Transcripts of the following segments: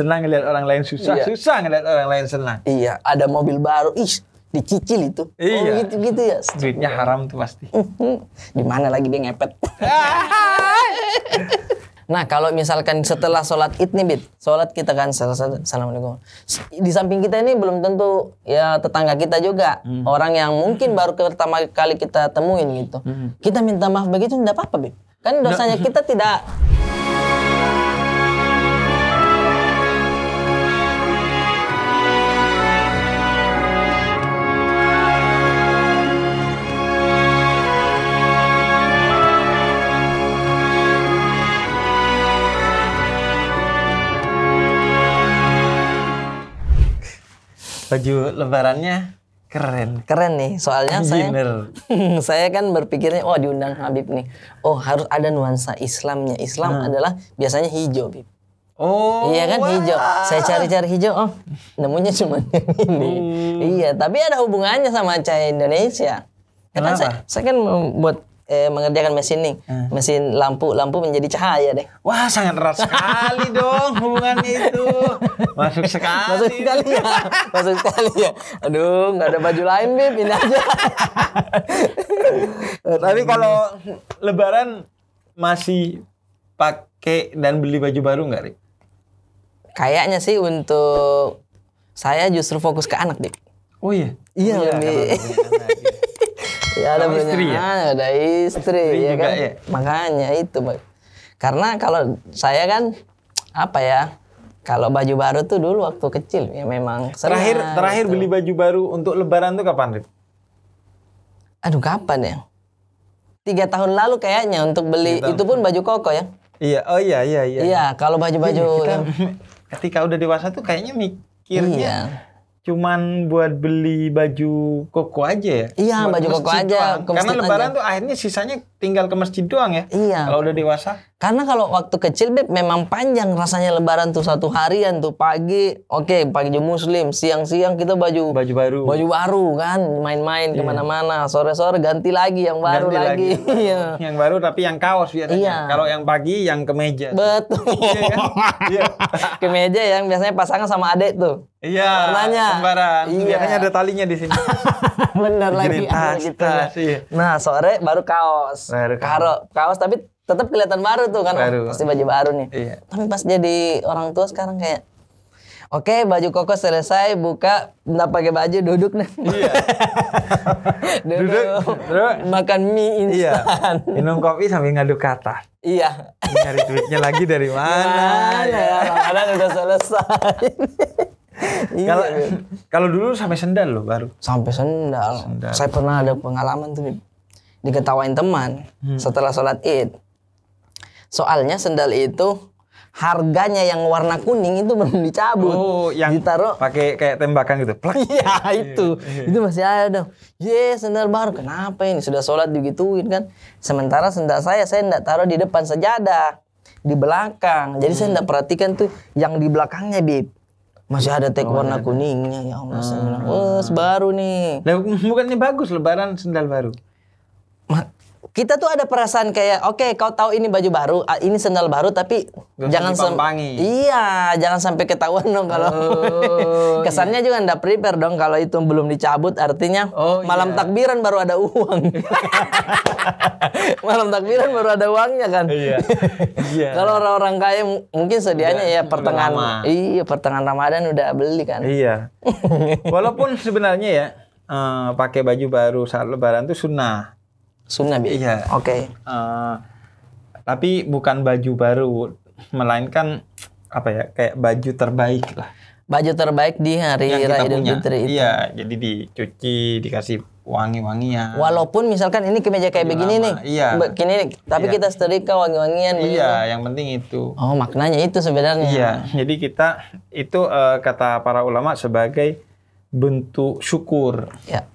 senang ngelihat orang lain susah, iya. susah ngeliat orang lain senang. Iya, ada mobil baru, ih dicicil itu. Oh, iya. Oh, gitu gitu ya. Duitnya haram tuh pasti. Mhm. Di mana lagi dia ngepet. nah kalau misalkan setelah sholat id nih bit, sholat kita kan assalamualaikum. Di samping kita ini belum tentu ya tetangga kita juga hmm. orang yang mungkin baru pertama kali kita temuin gitu. Hmm. Kita minta maaf begitu tidak apa-apa bit. Kan dosanya kita tidak baju lebarannya keren keren nih soalnya Engineer. saya saya kan berpikirnya oh diundang Habib nih oh harus ada nuansa Islamnya Islam hmm. adalah biasanya hijau Bib Oh, iya kan wah. hijau. Saya cari-cari hijau, oh nemunya cuma ini. Hmm. Iya, tapi ada hubungannya sama cahaya Indonesia. Karena saya, saya kan membuat eh, mengerjakan mesin nih, hmm. mesin lampu, lampu menjadi cahaya deh. Wah sangat erat sekali dong hubungan itu, masuk sekali. Masuk sekali ya, masuk sekali ya. Aduh, nggak ada baju lain, Bib, ini aja. Tapi kalau Lebaran masih pakai dan beli baju baru nggak, Rik? Kayaknya sih untuk saya justru fokus ke anak, deh Oh iya. Iya, oh, iya lebih ya ada punya istri ya? Ah, ada istri, istri ya kan. Ya? Makanya itu. Karena kalau saya kan apa ya? Kalau baju baru tuh dulu waktu kecil ya memang. Terakhir senang, terakhir gitu. beli baju baru untuk lebaran tuh kapan, Rip? Aduh, kapan ya? Tiga tahun lalu kayaknya untuk beli itu pun baju koko ya. Iya, oh iya iya iya. Iya, kalau baju-baju iya, yang ketika udah dewasa tuh kayaknya mikirnya iya cuman buat beli baju koko aja ya? Iya, buat baju koko aja. Karena lebaran aja. tuh akhirnya sisanya tinggal ke masjid doang ya? Iya. Kalau udah dewasa? Karena kalau waktu kecil Beb memang panjang rasanya lebaran tuh satu harian tuh pagi, oke okay, pagi baju muslim, siang-siang kita baju baju baru. Baju baru kan main-main yeah. kemana mana sore-sore ganti lagi yang baru ganti lagi. lagi. iya. yang baru tapi yang kaos biasanya. Iya. Kalau yang pagi yang kemeja. Betul. iya kan? Iya. kemeja yang biasanya pasangan sama adik tuh. Iya. Warnanya. Sembaran. Iya. Biasanya ada talinya di sini. Bener lagi tas, tas, tas, iya. Nah, sore baru kaos baru karo kaos tapi tetap kelihatan baru tuh kan baru. pasti baju baru nih iya. tapi pas jadi orang tua sekarang kayak Oke, okay, baju koko selesai, buka, nggak pakai baju, duduk nih. Iya. duduk, duduk, makan mie instan. Iya. Minum kopi sambil ngaduk kata. Iya. cari duitnya lagi dari mana? Ya, Ya, Ramadan udah selesai. Kalau iya. kalau dulu sampai sendal loh baru. Sampai sendal. sendal. Saya pernah ada pengalaman tuh diketawain teman hmm. setelah sholat id. Soalnya sendal itu harganya yang warna kuning itu belum dicabut. Oh, yang ditaruh pakai kayak tembakan gitu. Plak. ya itu. Iya. itu masih ada dong. Ye, sendal baru. Kenapa ini sudah sholat digituin kan? Sementara sendal saya saya enggak taruh di depan sajadah, di belakang. Jadi hmm. saya enggak perhatikan tuh yang di belakangnya, Bib. Masih ada tek oh, warna ya. kuningnya ya Allah. Hmm. Wah, baru nih. Nah, bukannya bagus lebaran sendal baru kita tuh ada perasaan kayak oke okay, kau tahu ini baju baru, ah, ini sendal baru tapi Gak jangan sampai Iya, jangan sampai ketahuan dong kalau. Oh, iya. Kesannya iya. juga nggak prepare dong kalau itu belum dicabut artinya oh, iya. malam iya. takbiran baru ada uang. malam takbiran baru ada uangnya kan. Iya. iya. kalau orang-orang kaya mungkin sedianya ya pertengahan iya pertengahan Ramadan udah beli kan. Iya. Walaupun sebenarnya ya uh, pakai baju baru saat lebaran itu sunnah Sunnah Iya. Oke. Okay. Uh, eh, tapi bukan baju baru, melainkan apa ya kayak baju terbaik lah. Baju terbaik di hari Raya Idul Fitri itu. Iya, jadi dicuci, dikasih wangi-wangian. Walaupun misalkan ini kemeja kayak Lama, begini nih. Iya. Begini tapi iya. kita setrika wangi-wangian. Iya, begini. yang penting itu. Oh, maknanya itu sebenarnya. Iya, jadi kita itu uh, kata para ulama sebagai bentuk syukur. Ya.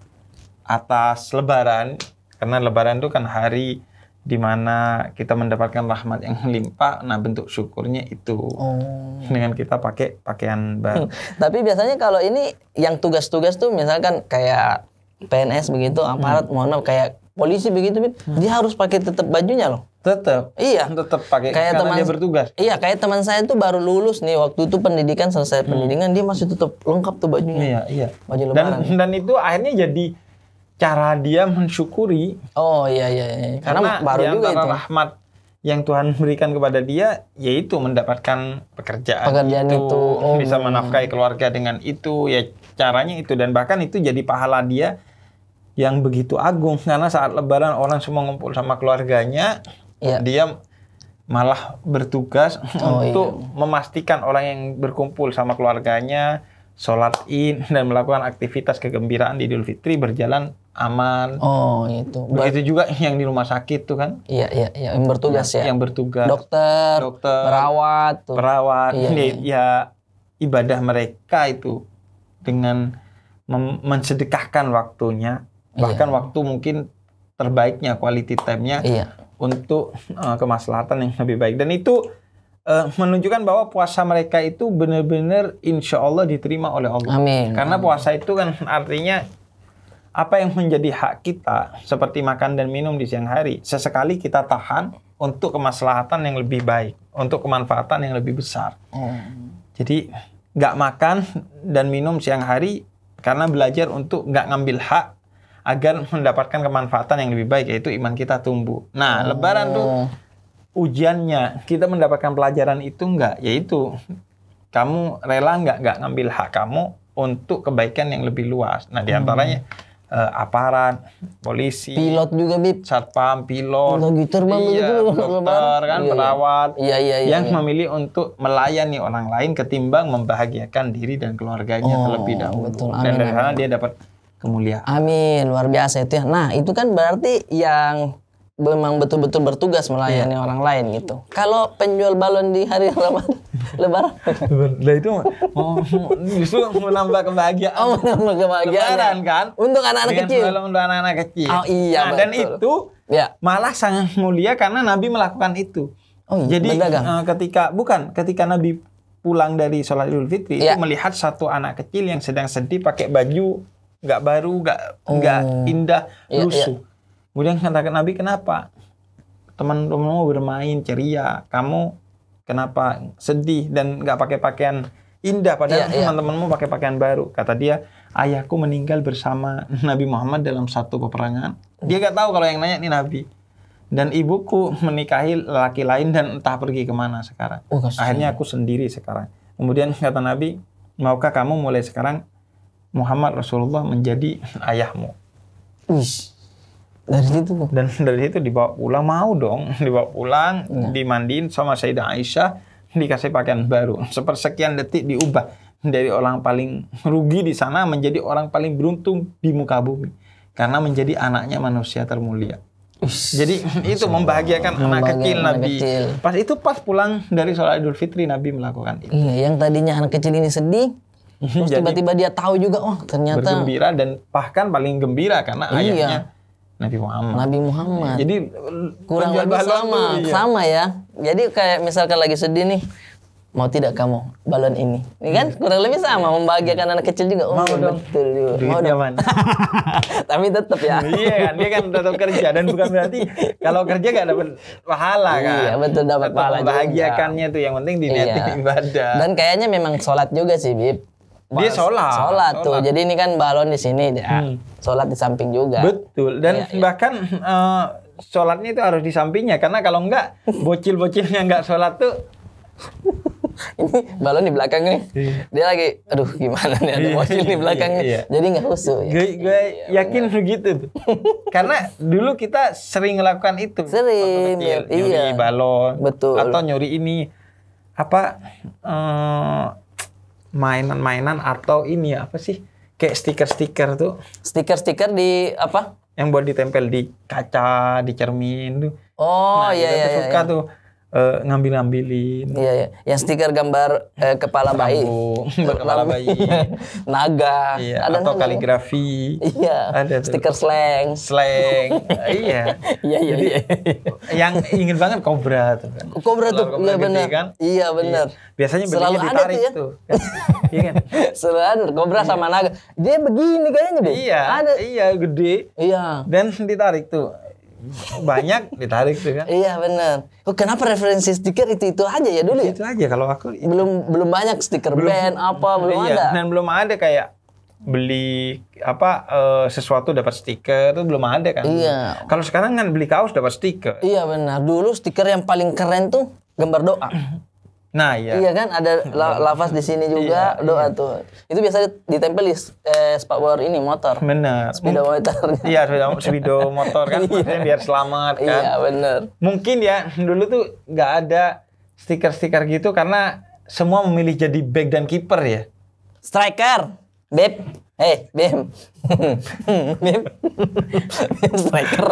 Atas lebaran karena lebaran itu kan hari dimana kita mendapatkan rahmat yang melimpah. Nah, bentuk syukurnya itu oh. dengan kita pakai pakaian baru. Hmm. Tapi biasanya kalau ini yang tugas-tugas tuh misalkan kayak PNS begitu, hmm. aparat, hmm. mohon kayak polisi begitu, hmm. dia harus pakai tetap bajunya loh. Tetap. Iya. Tetap pakai kayak teman, dia bertugas. Iya, kayak teman saya tuh baru lulus nih waktu itu pendidikan selesai hmm. pendidikan dia masih tetap lengkap tuh bajunya. Iya, iya. Baju lebaran. Dan dan itu akhirnya jadi cara dia mensyukuri. Oh iya iya. iya. Karena, Karena baru juga itu. Ya. rahmat yang Tuhan berikan kepada dia yaitu mendapatkan pekerjaan, pekerjaan itu, itu. Oh, bisa menafkahi keluarga dengan itu ya caranya itu dan bahkan itu jadi pahala dia yang begitu agung karena saat lebaran orang semua ngumpul sama keluarganya ya. dia malah bertugas oh, untuk iya. memastikan orang yang berkumpul sama keluarganya sholat in dan melakukan aktivitas kegembiraan di Idul Fitri berjalan aman. Oh, itu. Begitu juga yang di rumah sakit tuh kan? Iya, iya, iya, yang bertugas ya. Yang bertugas. Dokter, dokter, perawat tuh. Perawat. Iya, ya, iya. ya ibadah mereka itu dengan mensedekahkan waktunya, iya. bahkan iya. waktu mungkin terbaiknya quality time-nya iya. untuk uh, kemaslahatan yang lebih baik. Dan itu uh, menunjukkan bahwa puasa mereka itu benar-benar insya Allah diterima oleh Allah. Amin. Karena puasa itu kan artinya apa yang menjadi hak kita seperti makan dan minum di siang hari sesekali kita tahan untuk kemaslahatan yang lebih baik untuk kemanfaatan yang lebih besar hmm. jadi nggak makan dan minum siang hari karena belajar untuk nggak ngambil hak agar mendapatkan kemanfaatan yang lebih baik yaitu iman kita tumbuh nah oh. lebaran tuh oh ujiannya kita mendapatkan pelajaran itu enggak yaitu kamu rela enggak enggak ngambil hak kamu untuk kebaikan yang lebih luas nah diantaranya hmm. uh, aparat polisi pilot juga bib satpam pilot Untuk terbang iya, gitu dokter kan iya, iya, perawat iya, iya, iya, yang iya. memilih untuk melayani orang lain ketimbang membahagiakan diri dan keluarganya oh, terlebih dahulu betul. Amin, dan dari sana dia dapat kemuliaan amin luar biasa itu ya nah itu kan berarti yang memang betul-betul bertugas melayani yeah. orang lain gitu. Kalau penjual balon di hari Ramadan Lebaran. Nah itu oh, justru menambah kebahagiaan. Oh, menambah kebahagiaan. Ya? Lebaran kan? Untuk anak-anak kecil. Untuk anak-anak kecil. Oh iya nah, betul. Dan itu ya. malah sangat mulia karena Nabi melakukan itu. Oh, iya. Jadi uh, ketika bukan ketika Nabi pulang dari sholat Idul Fitri yeah. itu ya. melihat satu anak kecil yang sedang sedih pakai baju nggak baru nggak nggak oh. indah lusuh. Ya, yeah, yeah. Kemudian katakan Nabi, kenapa? Teman-temanmu bermain ceria, kamu kenapa sedih dan nggak pakai pakaian indah padahal yeah, iya. teman-temanmu yeah. pakai pakaian baru. Kata dia, ayahku meninggal bersama Nabi Muhammad dalam satu peperangan. Dia nggak tahu kalau yang nanya ini Nabi. Dan ibuku menikahi laki lain dan entah pergi kemana sekarang. Oh, Akhirnya aku sendiri sekarang. Kemudian kata Nabi, maukah kamu mulai sekarang Muhammad Rasulullah menjadi ayahmu? Ush dari situ dan dari situ dibawa pulang mau dong dibawa pulang ya. dimandiin sama Sayyidah Aisyah dikasih pakaian baru sepersekian detik diubah dari orang paling rugi di sana menjadi orang paling beruntung di muka bumi karena menjadi anaknya manusia termulia jadi itu membahagiakan anak kecil anak Nabi. Kecil. Pas itu pas pulang dari sholat Idul Fitri Nabi melakukan itu. Iya, yang tadinya anak kecil ini sedih, terus tiba-tiba dia tahu juga, oh ternyata bergembira dan bahkan paling gembira karena iya. ayahnya Nabi Muhammad. Nabi Muhammad. Jadi kurang lebih sama, iya. sama ya. Jadi kayak misalkan lagi sedih nih, mau tidak kamu balon ini? Ini kan iya. kurang lebih sama membahagiakan anak kecil juga. Oh, mau dong. Betul juga. Mau dong. Tapi tetap ya. iya kan, dia kan tetap kerja dan bukan berarti kalau kerja gak dapat pahala iya, kan. Iya, betul dapat pahala. Membahagiakannya tuh yang penting di iya. ibadah. Dan kayaknya memang sholat juga sih, Bib dia sholat. Sholat tuh. Jadi ini kan balon di sini ya. Hmm. Sholat di samping juga. Betul. Dan ya, ya. bahkan uh, sholatnya itu harus di sampingnya karena kalau enggak bocil-bocilnya enggak sholat tuh ini balon di belakang nih iya. dia lagi aduh gimana nih ada iya, bocil di belakang iya, iya. jadi nggak khusus ya. gue, gue iya, iya yakin begitu tuh karena dulu kita sering melakukan itu sering kecil, iya. nyuri iya. balon betul atau nyuri ini apa uh, mainan-mainan atau ini apa sih? Kayak stiker-stiker tuh. Stiker-stiker di apa? Yang buat ditempel di kaca, di cermin tuh. Oh nah, iya gitu iya. Tuh iya, suka tuh uh, ngambil-ngambilin. Iya, iya. Yang stiker gambar uh, kepala bayi. kepala bayi. Naga. Iya, ada atau kaligrafi. Iya. Ada Stiker slang. Slang. Iya. iya. iya, iya, yang ingin banget kobra tuh kan. Oh, kobra tuh iya benar. Kan? Iya, iya. benar. Biasanya Selalu ditarik ada tuh. Ya? kan? iya kan? Selalu ada kobra sama iya. naga. Dia begini kayaknya deh. Iya. Ada. Iya, gede. Iya. Dan ditarik tuh banyak ditarik tuh kan. Iya benar. Kok kenapa referensi stiker itu itu aja ya dulu ya? Itu aja kalau aku belum belum banyak stiker band apa belum iya, ada. Dan belum ada kayak beli apa e, sesuatu dapat stiker itu belum ada kan. Iya. Kalau sekarang kan beli kaos dapat stiker. Iya benar. Dulu stiker yang paling keren tuh gambar doa. Nah iya. Iya kan ada la iya. lafaz di sini juga iya, doa iya. tuh. Itu biasa ditempel di eh, spakbor ini motor. Benar. Sepeda motor. iya sepeda motor kan iya. biar selamat kan. Iya benar. Mungkin ya dulu tuh nggak ada stiker-stiker gitu karena semua memilih jadi back dan kiper ya. Striker, beb. Hei, eh, Bim. Bim. Bim striker.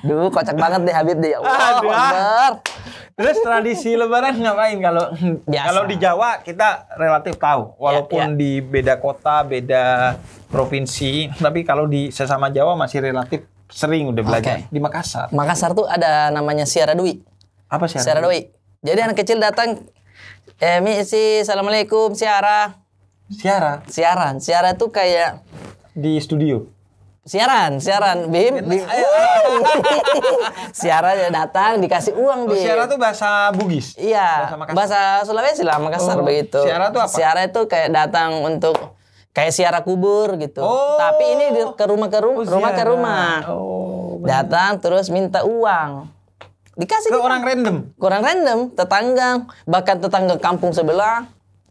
Duh, kocak banget deh Habib deh. Wow, ya Aduh. Ah. Akbar. Terus tradisi lebaran ngapain kalau kalau di Jawa kita relatif tahu ya, walaupun ya, ya. di beda kota, beda provinsi, tapi kalau di sesama Jawa masih relatif sering udah belajar okay. di Makassar. Makassar tuh ada namanya Siara Dwi. Apa Siara, Siara Dwi? Dwi. Jadi anak kecil datang, eh, misi, assalamualaikum, Siara Siaran. Siaran. Siaran tuh kayak di studio. Siaran, siaran, Bim. Bim. siaran datang dikasih uang, oh, Bim. Oh, siaran tuh bahasa Bugis. Iya. Bahasa, Sulawesi lah, Makassar oh, begitu. Siaran tuh apa? Siaran itu kayak datang untuk kayak siara kubur gitu. Oh. Tapi ini di, ke rumah ke rumah, oh, rumah ke rumah. Oh, Datang terus minta uang. Dikasih ke orang random. Ke orang random, tetangga, bahkan tetangga kampung sebelah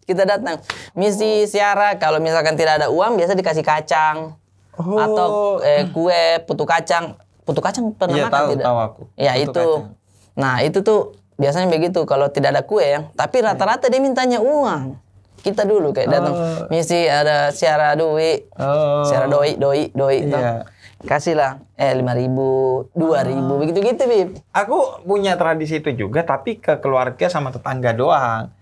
kita datang misi siara kalau misalkan tidak ada uang biasa dikasih kacang oh. atau eh, kue putu kacang putu kacang pernah ya, makan tahu, tidak tahu aku. ya putu itu kacang. nah itu tuh biasanya begitu kalau tidak ada kue ya tapi rata-rata dia mintanya uang kita dulu kayak datang oh. misi ada siara duit oh. siara doi doi doi yeah. kasih lah eh lima ribu dua oh. ribu ah. begitu gitu bib aku punya tradisi itu juga tapi ke keluarga sama tetangga doang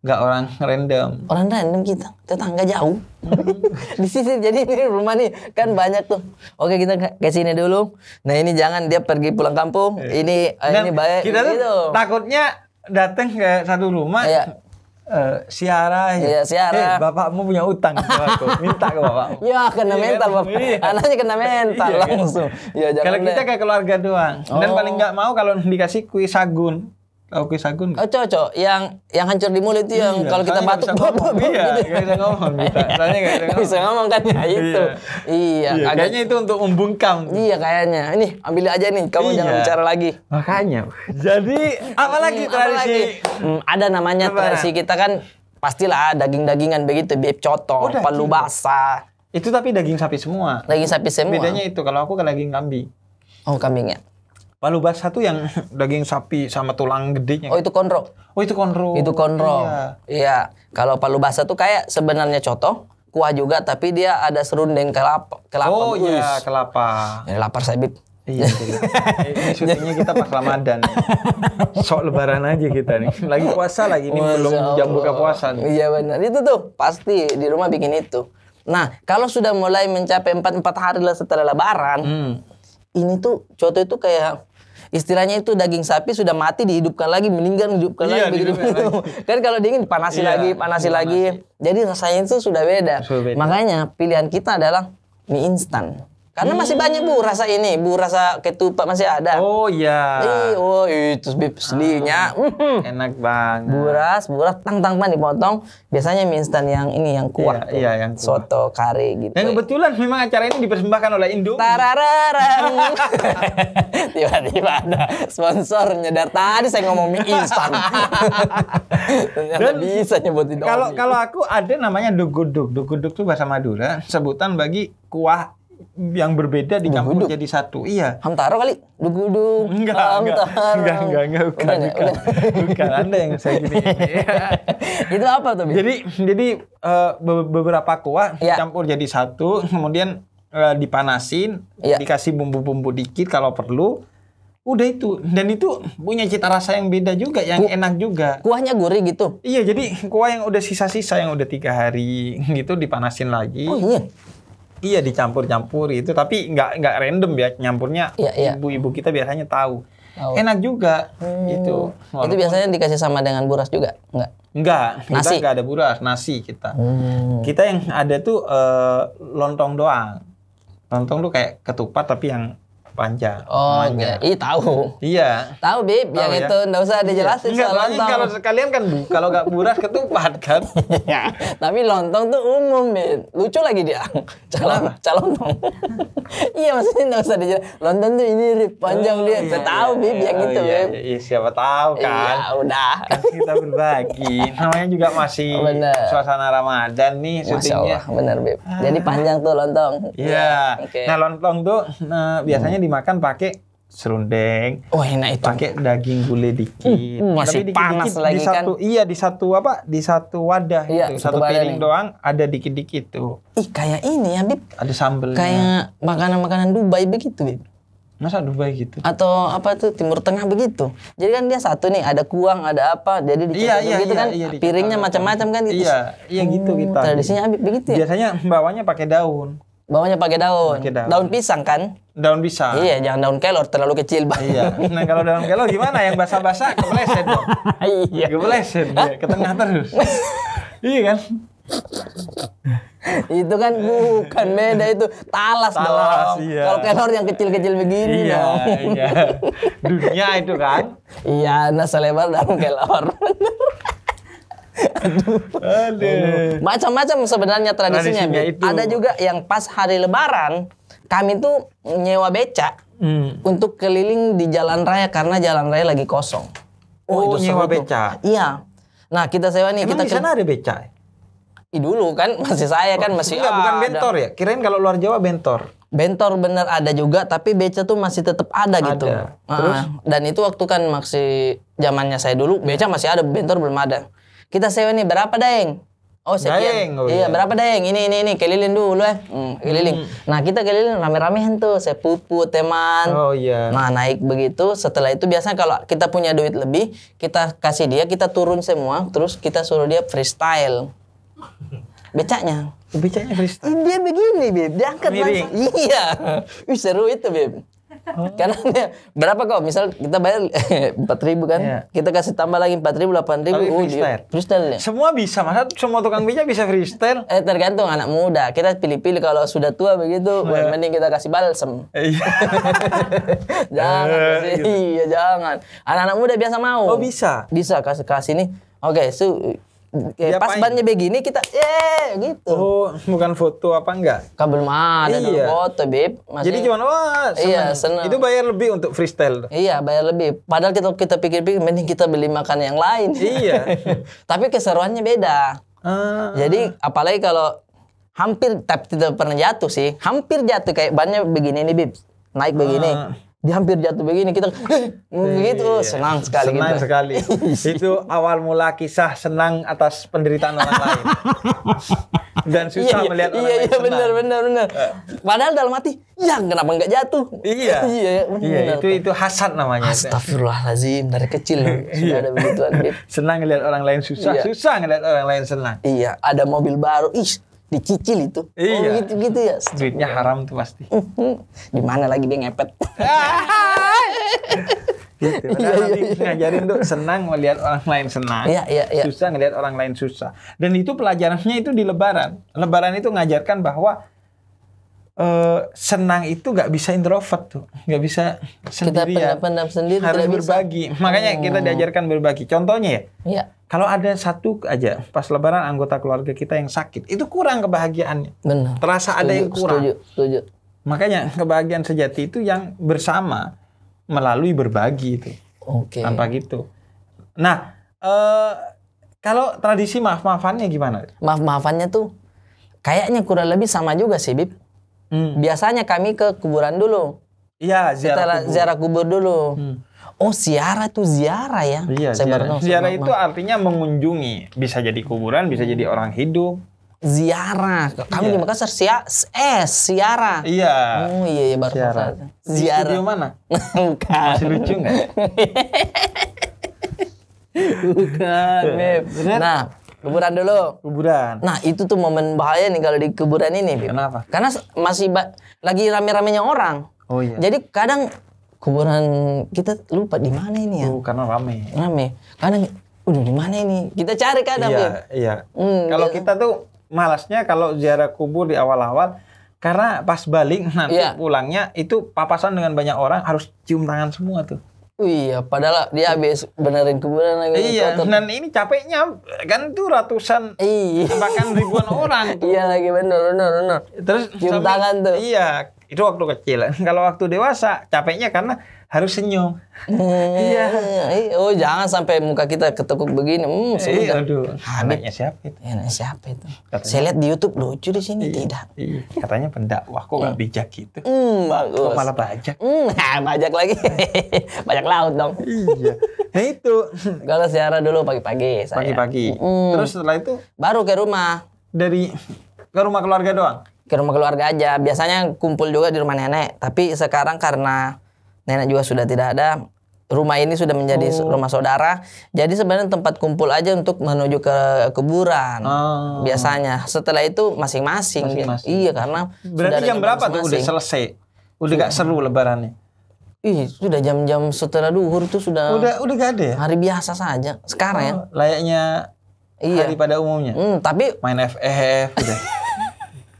nggak orang random orang random kita tetangga jauh hmm. di sisi jadi ini rumah nih kan banyak tuh oke kita ke sini dulu nah ini jangan dia pergi pulang kampung iya. ini Dan eh, nah, ini baik kita tuh gitu. takutnya dateng ke satu rumah iya. Uh, siara ya. siara. Hey, eh, bapakmu punya utang ke aku. Minta ke bapak. ya, kena iya, mental bapak. Iya. Anaknya kena mental kan? langsung. Iya, kalau kita kayak keluarga doang. Oh. Dan paling nggak mau kalau dikasih kuis sagun. Lauk sagun. Oh, cocok. Yang yang hancur di mulut itu iya, yang kalau kita batuk bop bop iya, gitu. bisa ngomong kita. Soalnya gak bisa ngomong. bisa ngomong kan ya iya. itu. iya, iya kayaknya itu untuk membungkam. Iya kayaknya. Ini ambil aja nih, kamu iya. jangan bicara lagi. Makanya. Jadi apa lagi hmm, tradisi? Apa lagi? Hmm, ada namanya apa? tradisi kita kan pastilah daging-dagingan begitu, bib coto, oh, palu basah. Itu tapi daging sapi semua. Daging sapi semua. Bedanya itu kalau aku ke kan daging kambing. Oh, kambing ya. Palu bahas satu yang iya. daging sapi sama tulang gedenya. Oh itu konro. Oh itu konro. Itu konro. Iya. iya. Kalau palu basah tuh kayak sebenarnya coto, kuah juga tapi dia ada serundeng kelapa. kelapa oh iya kelapa. Ya, lapar saya bib. Iya. Eh, ini syutingnya kita pas Ramadan. Sok lebaran aja kita nih. Lagi puasa lagi ini belum jam buka puasa nih. Iya benar. Itu tuh pasti di rumah bikin itu. Nah, kalau sudah mulai mencapai empat empat hari lah setelah lebaran, hmm. ini tuh coto itu kayak Istilahnya itu daging sapi sudah mati dihidupkan lagi, meninggal dihidupkan iya, lagi. Begitu. lagi. kan kalau dingin panasi iya, lagi, panasi iya, lagi. Jadi rasanya itu sudah beda. sudah beda. Makanya pilihan kita adalah mie instan. Karena masih banyak bu rasa ini, bu rasa ketupat masih ada. Oh iya. Ih, iya, oh itu ah, sedihnya. Oh, mm. Enak banget. Buras, buras, tang tang pan dipotong. Biasanya mie instan yang ini yang kuah. Iya, iya yang kuah. Soto kari gitu. Dan ya. kebetulan memang acara ini dipersembahkan oleh Indo. Tarararang. Tiba-tiba ada sponsornya. Dari tadi saya ngomong mie instan. Dan bisa nyebutin Kalau kalau aku ada namanya duguduk. Duguduk tuh bahasa Madura, sebutan bagi kuah yang berbeda dicampur jadi satu. Iya. Hamtaro kali? Dugudung. Oh, enggak, Hamtaro. enggak, enggak, enggak, bukan, udah, bukan. Bukan. bukan Anda yang saya gini. itu apa tuh? Jadi jadi uh, beberapa kuah ya. dicampur jadi satu, kemudian uh, dipanasin, ya. dikasih bumbu-bumbu dikit kalau perlu. Udah itu dan itu punya cita rasa yang beda juga, yang Ku enak juga. Kuahnya gurih gitu. Iya, jadi kuah yang udah sisa-sisa yang udah tiga hari gitu dipanasin lagi. Oh iya Iya dicampur-campur itu, tapi nggak nggak random ya nyampurnya. ibu iya, iya. Ibu-ibu kita biasanya tahu. Oh. Enak juga hmm. Gitu. itu Walaupun, itu biasanya dikasih sama dengan buras juga, nggak? Nggak, nasi. nggak ada buras, nasi kita. Hmm. Kita yang ada tuh uh, lontong doang. Lontong tuh kayak ketupat tapi yang panjang. Oh, iya. Ih, tahu. Iya. Tahu, Bib. Yang ya? itu enggak usah iya. dijelasin lontong. kalau sekalian kan bu, kalau nggak murah ketupat kan. ya. Tapi lontong tuh umum, Bib. Lucu lagi dia. Calon calontong. iya, maksudnya nggak usah dijelasin. Lontong tuh ini panjang oh, dia. Saya tahu, ya iya, Bib, yang itu, iya, Bib. Iya, siapa tahu iya, kan. Iya, udah. Kan kita berbagi. Namanya juga masih bener. suasana Ramadan nih syutingnya. Masya Allah, bener, Bib. Jadi ah. panjang tuh lontong. Iya. Yeah. Okay. Nah, lontong tuh nah, biasanya hmm. di dimakan pakai serundeng. Oh enak itu. Pakai daging gulai dikit. Mm, masih Tapi dikit, panas dikit, lagi di satu, kan. Iya di satu apa? Di satu wadah iya, itu. Satu, satu piring nih. doang ada dikit-dikit tuh. Ih kayak ini Bib. Ya, ada sambel. Kayak makanan-makanan Dubai begitu Bib. Masa Dubai gitu? Atau apa tuh Timur Tengah begitu. Jadi kan dia satu nih ada kuang, ada apa. Jadi dikit iya, iya, gitu iya, kan iya, piringnya macam-macam kan gitu. Iya, iya gitu hmm, kita. Tradisinya Bib begitu ya. Biasanya bawahnya pakai daun bawahnya pakai daun. Pake daun. Daun pisang kan? Daun pisang. Iya, jangan daun kelor terlalu kecil, Bang. Iya. Nah, kalau daun kelor gimana yang basah-basah kepleset dong. iya. Kepleset dia ke tengah terus. iya kan? itu kan bukan beda itu talas, talas dong. Iya. Kalau kelor yang kecil-kecil begini iya, dong. Iya. Dunia itu kan. iya, nah selebar daun kelor. Aduh. Macam-macam sebenarnya tradisinya. tradisinya Ada juga yang pas hari lebaran kami tuh nyewa beca hmm. untuk keliling di jalan raya karena jalan raya lagi kosong. Oh, oh itu nyewa beca. Iya. Nah, kita sewa nih Emang kita di sana ada beca. I dulu kan masih saya kan oh, masih Enggak, bukan bentor ada. ya. Kirain kalau luar Jawa bentor. Bentor bener ada juga, tapi beca tuh masih tetap ada, ada. gitu. Terus? Uh, dan itu waktu kan masih zamannya saya dulu, beca masih ada, bentor belum ada. Kita sewa nih berapa, Deng? Oh sekian. Daeng, oh iya, iya, berapa deng? Ini ini ini keliling dulu eh. Hmm, keliling. Hmm. Nah, kita keliling rame rame tuh, sepupu, teman. Oh iya. Nah, naik begitu, setelah itu biasanya kalau kita punya duit lebih, kita kasih dia, kita turun semua, terus kita suruh dia freestyle. Becaknya. Becaknya freestyle. Dia begini, Bib. angkat Miring. langsung. Iya. Wih, seru itu, Bib. Oh. Karena berapa kok? Misal kita bayar empat ribu kan, yeah. kita kasih tambah lagi empat ribu, delapan ribu. oh freestyle. uh, freestyle ya? Semua bisa, masa semua tukang bija bisa freestyle? Eh tergantung anak muda. Kita pilih-pilih kalau sudah tua begitu, yeah. Iya. mending kita kasih balsem. Iya. jangan, eh, Gitu. iya jangan. Anak-anak muda biasa mau. Oh bisa. Bisa kasih kasih nih. Oke, okay, so Ya, pas bannya begini kita eh gitu. Oh, bukan foto apa enggak? Kabel mana iya. foto, Bib. Masih... Jadi cuma wah, oh, senang. Iya, senang. Itu bayar lebih untuk freestyle. Iya, bayar lebih. Padahal kita kita pikir-pikir mending kita beli makan yang lain. Iya. Tapi keseruannya beda. Ah. Jadi apalagi kalau hampir tapi tidak pernah jatuh sih. Hampir jatuh kayak bannya begini nih, Bib. Naik begini. Ah di hampir jatuh begini kita begitu eh, iya, iya, iya, senang sekali senang kita. sekali itu awal mula kisah senang atas penderitaan orang lain dan susah iya, iya, melihat orang iya, lain iya, senang benar benar benar eh. padahal dalam hati ya kenapa nggak jatuh iya iya, iya itu itu hasad namanya Astagfirullahalazim dari kecil sudah ada begituan senang melihat orang lain susah iya. susah melihat orang lain senang iya ada mobil baru ih dicicil itu. Iya. Oh, gitu gitu ya. Duitnya haram tuh pasti. Mhm. Di mana lagi dia ngepet. gitu. Iya, iya, iya, ngajarin tuh senang melihat orang lain senang, iya, iya, iya. susah ngelihat orang lain susah. Dan itu pelajarannya itu di Lebaran. Lebaran itu ngajarkan bahwa Eh, senang itu gak bisa introvert tuh, gak bisa sendirian. Kita pendam sendiri harus tidak berbagi. Makanya hmm. kita oh. diajarkan berbagi. Contohnya ya, ya. kalau ada satu aja pas Lebaran anggota keluarga kita yang sakit, itu kurang kebahagiaannya. Benar. Terasa setuju, ada yang kurang. Setuju, setuju. Makanya kebahagiaan sejati itu yang bersama melalui berbagi itu. Oke. Okay. Tanpa gitu. Nah, eh, kalau tradisi maaf-maafannya gimana? Maaf-maafannya tuh kayaknya kurang lebih sama juga sih, Bib Hmm. Biasanya kami ke kuburan dulu. Iya, ziarah kubur. ziarah kubur dulu. Hmm. Oh, ziarah itu ziarah ya? Iya, ziarah. ziarah itu artinya mengunjungi. Bisa jadi kuburan, bisa jadi orang hidup. Ziarah. Kami iya. di Makassar sia eh ziarah. Iya. Oh iya, iya baru ziarah. Ziarah. Di mana? Bukan. Masih lucu nggak? Bukan, Beb. Nah, kuburan dulu kuburan nah itu tuh momen bahaya nih kalau di kuburan ini kenapa karena masih lagi rame-ramenya orang oh iya jadi kadang kuburan kita lupa di mana ini ya uh, karena rame rame kadang udah di mana ini kita cari kadang iya iya hmm, kalau gitu. kita tuh malasnya kalau ziarah kubur di awal-awal karena pas balik nanti yeah. pulangnya itu papasan dengan banyak orang harus cium tangan semua tuh. Iya, padahal dia habis benerin kuburan lagi. Iya, kotor. dan ini capeknya kan tuh ratusan, iya. bahkan ribuan orang. Tuh. Iya lagi bener, bener, bener. Terus cium tangan tuh. Iya, itu waktu kecil. Kalau waktu dewasa capeknya karena harus senyum. Hmm, iya. Hmm, oh jangan sampai muka kita ketekuk begini. Hmm, sudah. Eh, iya, aduh, ah, anaknya siapa itu? Ya, siapa itu? Katanya, Saya lihat di YouTube lucu di sini iya, tidak. Iya. Katanya pendakwah kok nggak iya. bijak gitu. Hmm, bagus. Kok malah bajak? Hmm, ah, bajak lagi. bajak laut dong. Iya. Nah itu. Kalau siara dulu pagi-pagi Pagi-pagi. Hmm. Terus setelah itu baru ke rumah. Dari ke rumah keluarga doang ke rumah keluarga aja. Biasanya kumpul juga di rumah nenek, tapi sekarang karena nenek juga sudah tidak ada, rumah ini sudah menjadi oh. rumah saudara. Jadi sebenarnya tempat kumpul aja untuk menuju ke kuburan. Oh. Biasanya. Setelah itu masing-masing. Iya, karena Berarti jam berapa masing tuh udah selesai? Udah gak iya. seru lebarannya? Ih, sudah jam-jam setelah duhur tuh sudah. Udah udah gak ada ya? Hari biasa saja. Sekarang ya. oh, ya. Layaknya iya. hari pada umumnya. Hmm, tapi main FF udah. Gitu.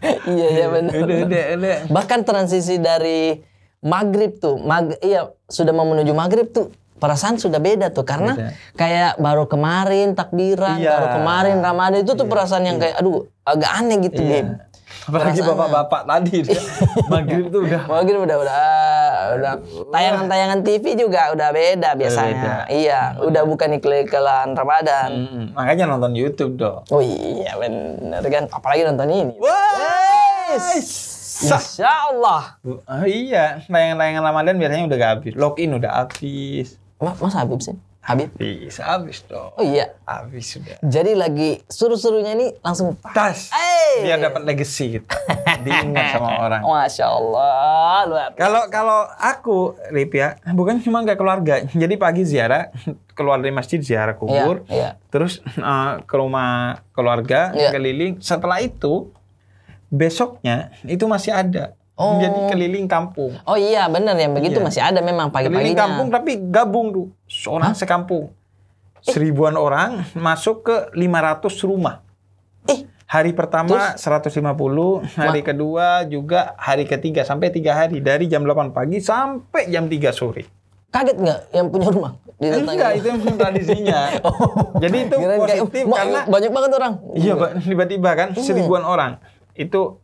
iya iya benar. Udah, udah, udah. Bahkan transisi dari maghrib tuh, mag iya sudah mau menuju maghrib tuh perasaan sudah beda tuh karena beda. kayak baru kemarin takbiran, iya. baru kemarin Ramadan itu tuh iya, perasaan yang iya. kayak aduh agak aneh gitu, iya. Apalagi bapak-bapak ya. tadi Maghrib tuh udah. Maghrib udah udah udah tayangan-tayangan TV juga udah beda biasanya. beda. Iya, hmm. udah bukan iklan Ramadan. Hmm. Makanya nonton YouTube dong. Oh iya benar kan apalagi nonton ini. Wes. masya Allah. Oh, ah, iya, tayangan-tayangan Ramadan biasanya udah gak habis. Login udah habis. Mas, mas habis sih? Habib? Bisa habis dong. Oh iya. Habis sudah. Jadi lagi suruh-suruhnya ini langsung tas. Hey. Biar dapat legacy gitu. Diingat sama orang. Masya Allah. Luar kalau kalau aku, Rip ya, bukan cuma ke keluarga. Jadi pagi ziarah, keluar dari masjid ziarah iya, kubur. Yeah, yeah. Terus uh, ke rumah keluarga, yeah. keliling. Setelah itu, besoknya itu masih ada Oh. Jadi keliling kampung. Oh iya benar ya begitu iya. masih ada memang pagi pagi Keliling kampung tapi gabung tuh seorang Hah? sekampung. Eh. Seribuan orang masuk ke 500 rumah. Eh. Hari pertama Terus? 150, hari Ma kedua juga hari ketiga sampai tiga hari dari jam 8 pagi sampai jam 3 sore. Kaget nggak yang punya rumah? Enggak, itu yang tradisinya. oh. Jadi itu Kira positif kayak, karena banyak banget orang. Iya, tiba-tiba kan hmm. seribuan orang. Itu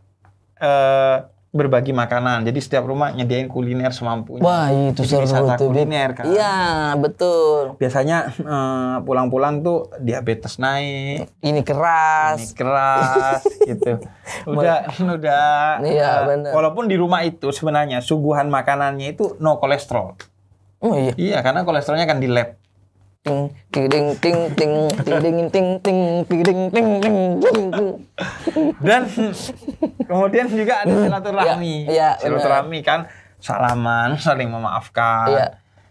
uh, berbagi makanan. Jadi setiap rumah nyediain kuliner semampunya. Wah, itu Jadi seru tuh. kuliner kan. Iya, betul. Biasanya pulang eh, pulang-pulang tuh diabetes naik. Ini keras. Ini keras gitu. Udah udah. Iya, uh, nah, benar. Walaupun di rumah itu sebenarnya suguhan makanannya itu no kolesterol. Oh iya. Iya, karena kolesterolnya kan di lab ting ting ting ting ting ting ting ting ting ting ting dan kemudian juga ada hmm. silaturahmi ya, ya, silaturahmi kan salaman saling memaafkan ya.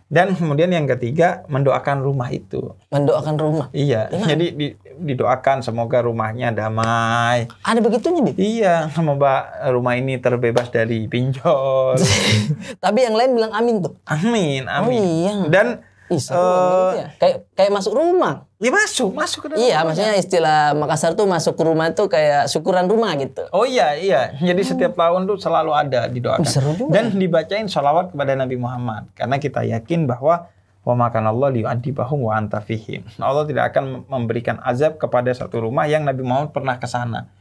dan kemudian yang ketiga mendoakan rumah itu mendoakan rumah iya jadi di, didoakan semoga rumahnya damai ada begitunya nih iya semoga rumah ini terbebas dari pinjol tapi yang lain bilang amin tuh amin amin oh, iya. dan Ih, uh, ya. Kayak kayak masuk rumah. Iya masuk, masuk ke dalam. Iya, rumah. maksudnya kan? istilah Makassar tuh masuk ke rumah tuh kayak syukuran rumah gitu. Oh iya, iya. Jadi hmm. setiap tahun tuh selalu ada didoakan. Oh, seru juga. Dan ya. dibacain sholawat kepada Nabi Muhammad karena kita yakin bahwa wa makan Allah li wa anta fihim. Allah tidak akan memberikan azab kepada satu rumah yang Nabi Muhammad pernah ke sana.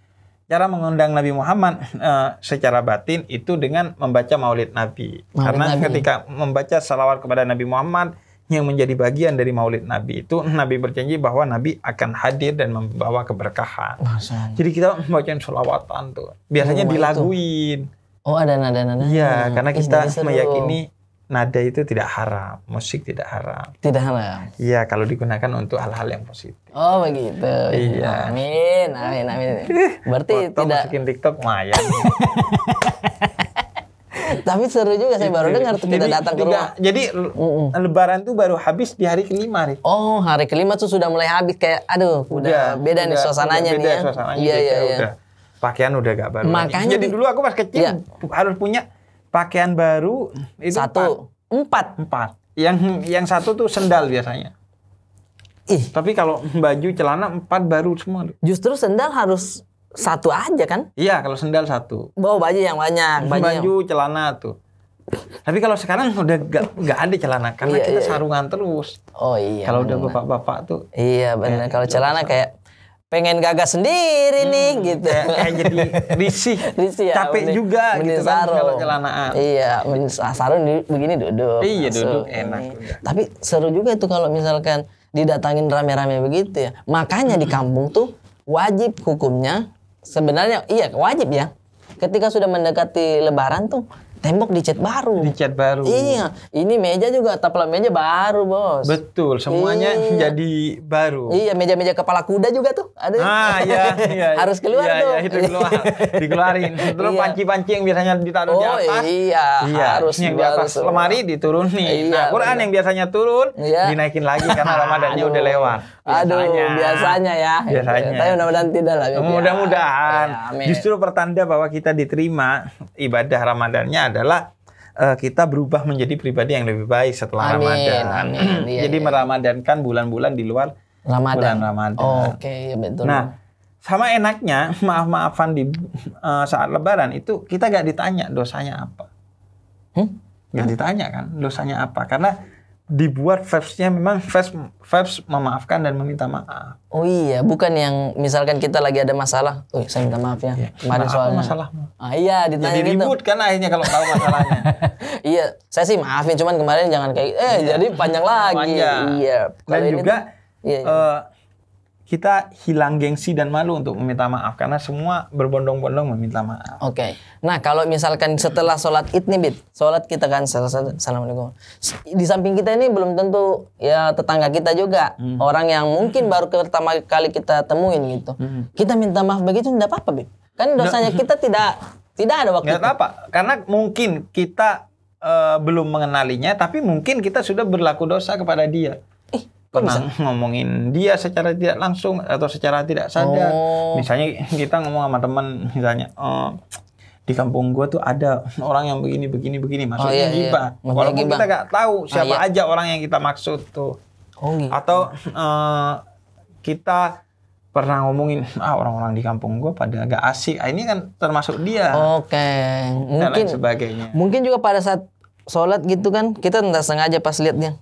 Cara mengundang Nabi Muhammad uh, secara batin itu dengan membaca maulid Nabi. Maulid Karena Nabi. ketika membaca salawat kepada Nabi Muhammad, yang menjadi bagian dari Maulid Nabi itu Nabi berjanji bahwa Nabi akan hadir dan membawa keberkahan. Masa. Jadi kita membacain sholawatan tuh. Biasanya oh, dilaguin. Itu. Oh ada nada-nada. Iya, karena kita Ih, meyakini nada itu tidak haram, musik tidak haram. Tidak haram. Iya, kalau digunakan untuk hal-hal yang positif. Oh begitu. Iya. Amin, amin, amin. Berarti Foto tidak. Masukin TikTok lumayan. Tapi seru juga saya baru iya. dengar tuh kita datang ke rumah. Jadi lebaran tuh baru habis di hari kelima, nih. Oh, hari kelima tuh sudah mulai habis kayak aduh, udah, iya, udah beda udah, nih suasananya udah nih. ya. suasananya. Iya, gitu, iya, iya. Pakaian udah gak baru. Makanya jadi di, dulu aku pas kecil iya. harus punya pakaian baru itu satu empat. empat. Yang yang satu tuh sendal biasanya. Ih. Tapi kalau baju celana empat baru semua. Justru sendal harus satu aja kan? Iya, kalau sendal satu. Bawa baju yang banyak. Baju, baju yang... celana tuh. Tapi kalau sekarang udah gak, gak ada celana karena iya, kita iya. sarungan terus. Oh iya. Kalau udah bapak-bapak tuh. Iya benar. Kalau celana kayak pengen gagah sendiri hmm, nih gitu. Kayak, kayak jadi risih. risih ya, Capek mending, juga mending gitu kan kalau celanaan. Iya, mending sarung begini duduk. Iya, masuk. duduk enak. Hmm. Tapi seru juga itu kalau misalkan didatangin rame-rame begitu ya. Makanya di kampung tuh wajib hukumnya sebenarnya iya wajib ya ketika sudah mendekati lebaran tuh tembok dicat baru. Dicat baru. Iya, ini meja juga taplak meja baru, Bos. Betul, semuanya iya. jadi baru. Iya, meja-meja kepala kuda juga tuh. Ada. Ah, iya, iya. Harus keluar iya, tuh. Iya, itu keluar. dikeluarin. Terus iya. panci-panci yang biasanya ditaruh oh, di atas. iya, iya. harus yang di atas tuh. lemari diturunin. Iya, nah, Quran bener. yang biasanya turun iya. dinaikin lagi karena Ramadannya udah lewat. Biasanya. Aduh, biasanya ya. Biasanya. Tapi mudah-mudahan tidak lah. Ya. Mudah-mudahan. Ya, Justru pertanda bahwa kita diterima ibadah Ramadannya adalah uh, kita berubah menjadi pribadi yang lebih baik setelah amin, Ramadan. Amin, iya, iya, Jadi iya. meramadankan bulan-bulan di luar Ramadan. bulan Ramadan. Oh, Oke, okay, ya betul. Nah, sama enaknya maaf-maafan di uh, eh, saat Lebaran itu kita gak ditanya dosanya apa. Hmm? Gak ditanya kan dosanya apa karena dibuat vibes vibesnya memang vibes vibes memaafkan dan meminta maaf. Oh iya, bukan yang misalkan kita lagi ada masalah, oh saya minta maaf ya. Iya. Kemarin soal masalah Ah iya, ditanya jadi gitu. ribut kan akhirnya kalau tahu masalahnya. iya, saya sih maafin cuman kemarin jangan kayak eh iya. jadi panjang lagi. Panjang. Iya. Dan juga iya, iya. Uh, kita hilang gengsi dan malu untuk meminta maaf karena semua berbondong-bondong meminta maaf. Oke. Okay. Nah kalau misalkan setelah sholat id nih bit, sholat kita kan assalamualaikum. Di samping kita ini belum tentu ya tetangga kita juga hmm. orang yang mungkin baru pertama kali kita temuin gitu. Hmm. Kita minta maaf begitu tidak apa-apa bit. Kan dosanya kita tidak tidak ada waktu. Tidak apa, karena mungkin kita uh, belum mengenalinya, tapi mungkin kita sudah berlaku dosa kepada dia pernah Bisa. Nah. ngomongin dia secara tidak langsung atau secara tidak sadar. Oh. Misalnya kita ngomong sama teman misalnya oh, di kampung gua tuh ada orang yang begini begini begini maksudnya oh, iya, gibah. Iya. Walaupun gibah. kita nggak tahu ah, siapa ah, iya. aja orang yang kita maksud tuh. Oh, iya. Atau uh, kita pernah ngomongin ah orang-orang di kampung gue pada agak asik ah, ini kan termasuk dia oke mungkin dan lain sebagainya mungkin juga pada saat sholat gitu kan kita nggak sengaja pas lihatnya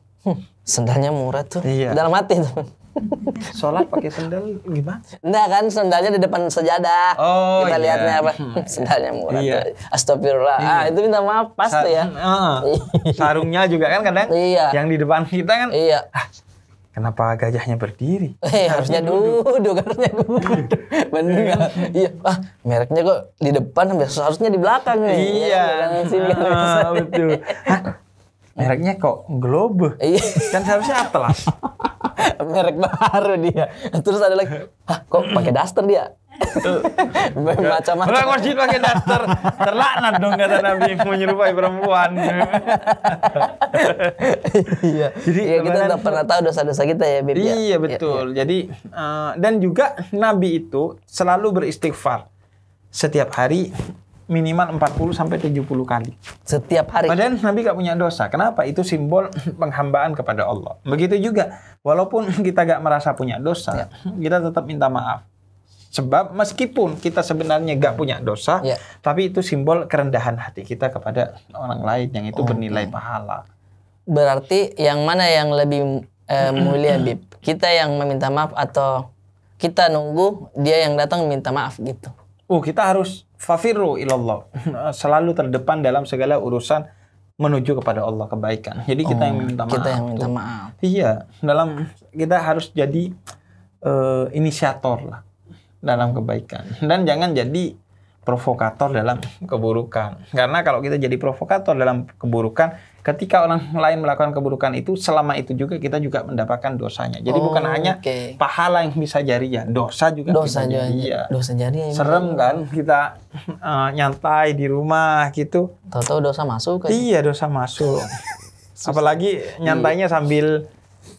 Sendalnya murah tuh. Iya. Dalam hati tuh. Sholat pakai sendal gimana? Enggak kan sendalnya di depan sejadah. Oh, Kita iya. lihatnya apa? Hmm. sendalnya murah. Iya. Tuh. Astagfirullah. Iya. Ah, itu minta maaf pasti Sa ya. Uh, sarungnya juga kan kadang iya. yang di depan kita kan. Iya. Ah, kenapa gajahnya berdiri? Eh, harusnya, duduk, duduk, harusnya duduk. Iya. Bener iya. iya. Ah, mereknya kok di depan, harusnya di belakang iya, Iya. Ya, sini, uh, betul. Hah? Mereknya kok Globe. Iya. kan seharusnya Atlas. Merek baru dia. Terus ada lagi, Hah, kok pakai daster dia? Macam-macam. Orang masjid pakai daster. Terlaknat dong kata Nabi menyerupai perempuan. iya. Jadi ya, kita udah pernah tahu dosa-dosa kita ya, Bib. Ya. Iya, iya, betul. Ya, ya. Jadi uh, dan juga Nabi itu selalu beristighfar setiap hari minimal 40 sampai 70 kali setiap hari. Padahal Nabi gak punya dosa. Kenapa? Itu simbol penghambaan kepada Allah. Begitu juga walaupun kita gak merasa punya dosa, ya. kita tetap minta maaf. Sebab meskipun kita sebenarnya gak punya dosa, ya. tapi itu simbol kerendahan hati kita kepada orang lain yang itu okay. bernilai pahala. Berarti yang mana yang lebih eh, mulia, Bib? Kita yang meminta maaf atau kita nunggu dia yang datang minta maaf gitu? Oh, kita harus fafiru ilallah. Selalu terdepan dalam segala urusan menuju kepada Allah kebaikan. Jadi kita oh, yang minta maaf. Kita yang minta Iya, dalam kita harus jadi uh, inisiator lah dalam kebaikan dan jangan jadi provokator dalam keburukan. Karena kalau kita jadi provokator dalam keburukan, ketika orang lain melakukan keburukan itu selama itu juga kita juga mendapatkan dosanya. Jadi oh, bukan hanya pahala yang bisa ya dosa juga dosa kita ya. Dosa ya, Serem kan kita uh, nyantai di rumah gitu. Tahu-tahu dosa masuk kan? Iya, dosa masuk. Apalagi iya. nyantainya sambil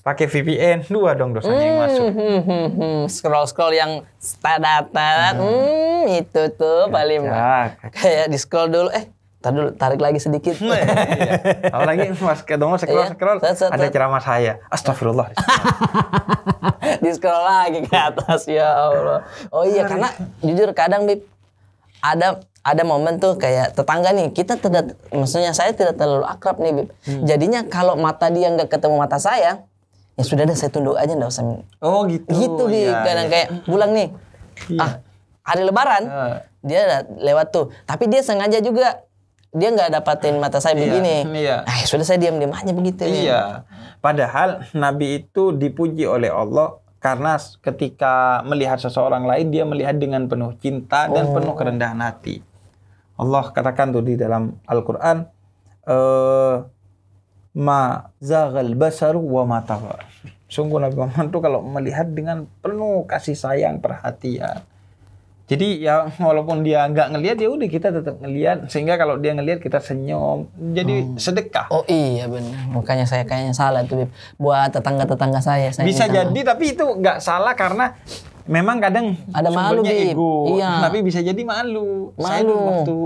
pakai VPN dua dong dosanya hmm, yang masuk. Hmm, hmm, hmm. Scroll scroll yang tadat tadat, hmm. hmm, itu tuh paling kayak di scroll dulu, eh Tadi dulu, tarik lagi sedikit. Nah, iya. mas kedongo scroll iya, scroll ada ceramah saya. Astagfirullah. di scroll lagi ke atas ya Allah. Oh iya karena jujur kadang Bib ada ada momen tuh kayak tetangga nih kita tidak maksudnya saya tidak terlalu akrab nih Bib. Hmm. Jadinya kalau mata dia nggak ketemu mata saya ya sudah deh saya tunduk aja nggak usah. Oh gitu. Gitu Bib. Ya, kadang ya. kayak pulang nih. Iya. Ah hari lebaran uh. dia lewat tuh tapi dia sengaja juga dia nggak dapatin mata saya iya. begini. Iya. Ah, ya sudah saya diam-diam aja begitu. Ya. Iya. Padahal Nabi itu dipuji oleh Allah karena ketika melihat seseorang lain dia melihat dengan penuh cinta oh. dan penuh kerendahan hati. Allah katakan tuh di dalam Al-Qur'an eh ma zagal basaru wa matawa. Sungguh Nabi Muhammad itu kalau melihat dengan penuh kasih sayang, perhatian, jadi ya walaupun dia nggak ngelihat ya udah kita tetap ngelihat sehingga kalau dia ngelihat kita senyum. Jadi hmm. sedekah. Oh iya benar. Makanya saya kayaknya salah tuh buat tetangga-tetangga saya. saya bisa minta. jadi tapi itu nggak salah karena memang kadang ada malu ego. Iya. Tapi bisa jadi malu. Malu saya waktu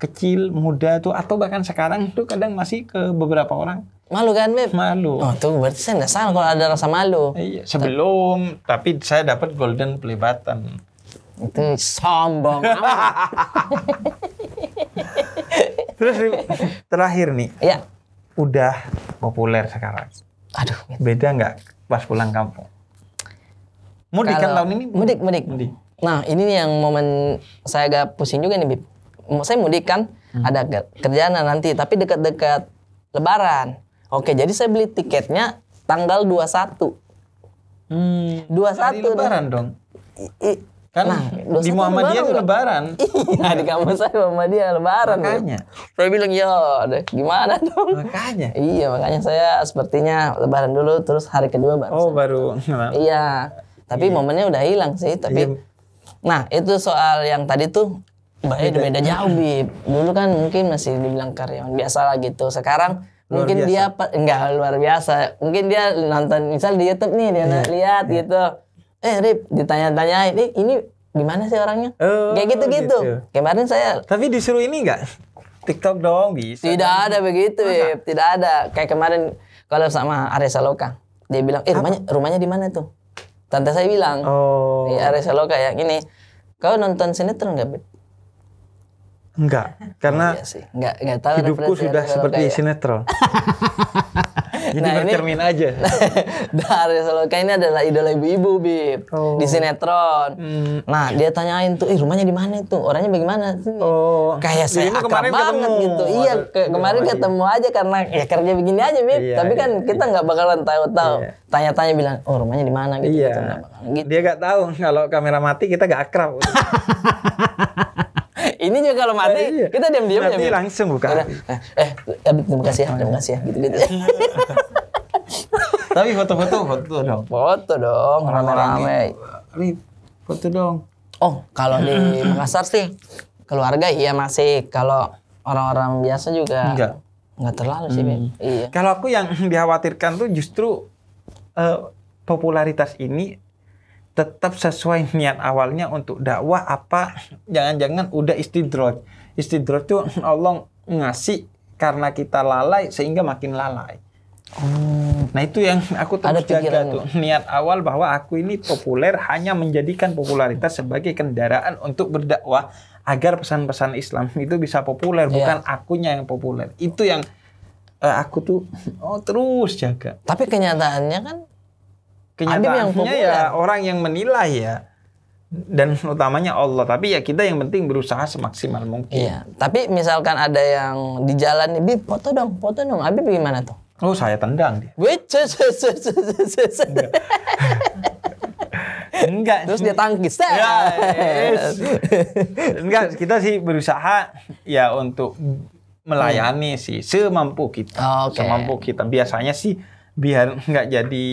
kecil, muda tuh atau bahkan sekarang tuh kadang masih ke beberapa orang. Malu kan, Beb? Malu. Oh, tuh berarti saya nggak salah kalau ada rasa malu. Iya, sebelum tapi saya dapat golden pelibatan. Itu sombong Terus terakhir nih. ya Udah populer sekarang. Aduh. Ya. Beda nggak pas pulang kampung? Mudik kan tahun ini? Mudik, mudik. mudik. Nah ini nih yang momen saya agak pusing juga nih Saya mudik kan hmm. ada kerjaan nanti tapi dekat-dekat lebaran. Oke jadi saya beli tiketnya tanggal 21. Hmm, 21 satu lebaran dong. Kan nah, di Muhammadiyah itu lebaran. Iya, di kampus saya Muhammadiyah lebaran. Ya. Makanya. ya. Saya bilang, ya gimana dong? Makanya. Iya, makanya saya sepertinya lebaran dulu, terus hari kedua baru. Oh, baru. Iya. Tapi iya. momennya udah hilang sih, tapi... Iya. Nah, itu soal yang tadi tuh Bahaya beda, beda jauh, Bib. Dulu kan mungkin masih dibilang karyawan biasa lah gitu. Sekarang luar mungkin biasa. dia enggak luar biasa. Mungkin dia nonton misal di YouTube nih dia yeah. lihat yeah. gitu eh Rip ditanya-tanya ini ini gimana sih orangnya oh, kayak gitu-gitu gitu. kemarin saya tapi disuruh ini enggak TikTok dong bisa tidak ada begitu ya tidak ada kayak kemarin kalau sama Arya Saloka dia bilang eh rumahnya rumahnya di mana tuh tante saya bilang oh. di iya, Arya Saloka ya gini kau nonton sinetron nggak Enggak, karena iya sih. Enggak, enggak tahu hidupku sudah seperti ya. sinetron. Jadi nah, bercermin ini, aja. dari ya, Saloka ini adalah idola ibu-ibu, Bib. Oh. Di sinetron. Hmm. Nah, dia tanyain tuh, "Ih, rumahnya di mana itu? Orangnya bagaimana sih?" Oh. Kayak saya Jadi akrab banget ketemu. gitu. iya, ke kemarin lagi. ketemu aja karena ya kerja begini aja, Bib. Iya, Tapi kan iya, iya. kita nggak iya. bakalan tahu-tahu. Iya. Tanya-tanya bilang, "Oh, rumahnya di mana?" gitu. Iya. Gitu, gitu. Dia nggak tahu kalau kamera mati kita nggak akrab. ini juga kalau mati nah, iya. kita diam diam ya. ya, langsung buka Eh, eh, eh terima kasih ya terima kasih ya gitu gitu tapi foto-foto foto dong foto dong rame-rame ini gitu. foto dong oh kalau di Makassar sih keluarga iya masih kalau orang-orang biasa juga enggak enggak terlalu sih hmm. iya kalau aku yang dikhawatirkan tuh justru uh, popularitas ini tetap sesuai niat awalnya untuk dakwah apa jangan-jangan udah istidroj istidroj itu Allah ngasih karena kita lalai sehingga makin lalai oh. nah itu yang aku terus Ada jaga tuh niat awal bahwa aku ini populer hanya menjadikan popularitas sebagai kendaraan untuk berdakwah agar pesan-pesan Islam itu bisa populer yeah. bukan akunya yang populer itu yang eh, aku tuh oh terus jaga tapi kenyataannya kan kenyataannya ya orang yang menilai ya dan utamanya Allah tapi ya kita yang penting berusaha semaksimal mungkin iya tapi misalkan ada yang di jalan nih bi foto dong foto dong abi gimana tuh oh saya tendang dia enggak terus dia tangkis ya, ya yes. enggak kita sih berusaha ya untuk melayani hmm. sih semampu kita oh, okay. semampu kita biasanya sih biar enggak jadi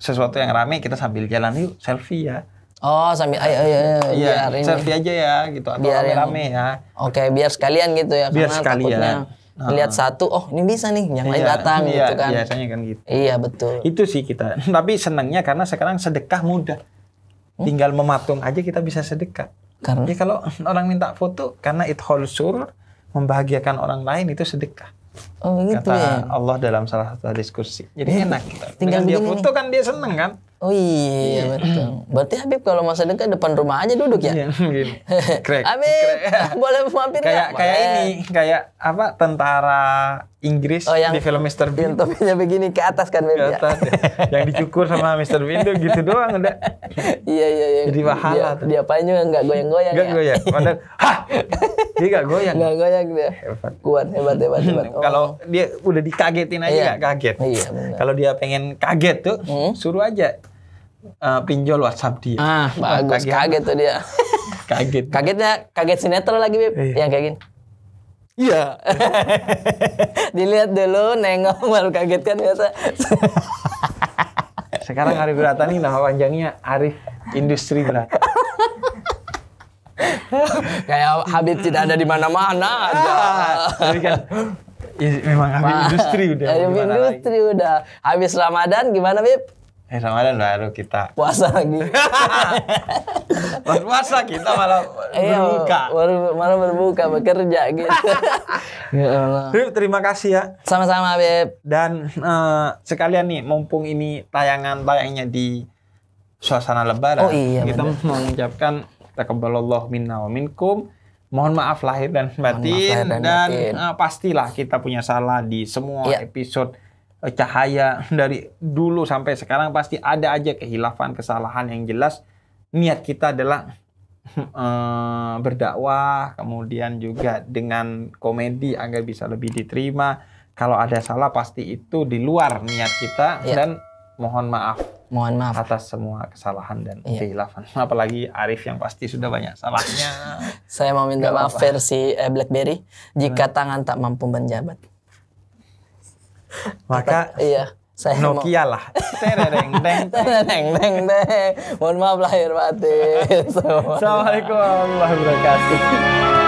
sesuatu yang rame kita sambil jalan yuk selfie ya. Oh sambil ayo ayo, ayo iya, ya. selfie aja ya gitu atau biar rame, rame ya. Oke biar sekalian gitu ya. Biar sekalian. uh. Nah. lihat satu oh ini bisa nih yang lain iya, datang iya, gitu kan. Biasanya kan gitu. Iya betul. Itu sih kita. Tapi senangnya karena sekarang sedekah mudah. Hmm? Tinggal mematung aja kita bisa sedekah. Karena? Ya kalau orang minta foto karena it holsur membahagiakan orang lain itu sedekah. Oh, gitu kata ya? Allah dalam salah satu diskusi. Jadi eh, enak. Tinggal dia foto nih. kan dia seneng kan? Oh iya, iya. iya, iya. betul. Berarti Habib kalau masa dekat depan rumah aja duduk ya? Iya, Habib, boleh mampir Kayak kayak ini, kayak apa tentara Inggris oh, yang, di film Mr. Bean. Yang topinya begini ke atas kan Ke ya? atas. Ya. yang dicukur sama Mr. Bean tuh gitu doang udah. iya iya iya. Jadi wahala dia, apa Dia apain juga nggak goyang-goyang Nggak ya? goyang. Padahal ha, Dia nggak goyang. Nggak goyang dia. Hebat. Kuat hebat hebat hebat. Oh. Kalau dia udah dikagetin aja iya. nggak iya. kaget. Iya benar. Kalau dia pengen kaget tuh hmm? suruh aja uh, pinjol WhatsApp dia. Ah, bagus kaget, kaget tuh dia. kaget. Kagetnya kaget sinetron lagi, Bib. Iya. Yang kayak gini. Iya. Dilihat dulu, nengok baru kaget kan biasa. Sekarang Arif Berata nih nama panjangnya Arif Industri Berata. Kayak Habib tidak ada di mana-mana aja. Ah, tapi kan, memang Habib industri udah. Habib industri udah. Habis Ramadan gimana, Bib? Eh Ramadan baru kita puasa lagi. Baru puasa kita malah iya, berbuka. Baru malah berbuka bekerja gitu. ya Allah. Beb, terima kasih ya. Sama-sama Beb. Dan uh, sekalian nih mumpung ini tayangan tayangnya di suasana lebaran. Oh iya. Kita bener. mengucapkan takabbalallahu minna wa minkum. Mohon maaf lahir dan batin, maaf dan, dan Uh, pastilah kita punya salah di semua ya. episode Eh, cahaya dari dulu sampai sekarang pasti ada aja kehilafan kesalahan yang jelas niat kita adalah eh, berdakwah kemudian juga dengan komedi agar bisa lebih diterima kalau ada salah pasti itu di luar niat kita ya. dan mohon maaf mohon maaf atas semua kesalahan dan ya. kehilafan apalagi Arif yang pasti sudah banyak salahnya saya mau minta maaf versi eh, BlackBerry jika tangan tak mampu menjabat maka iya. Saya Nokia lah. Tereng deng deng, deng deng. Mohon maaf lahir batin. Assalamualaikum warahmatullahi wabarakatuh.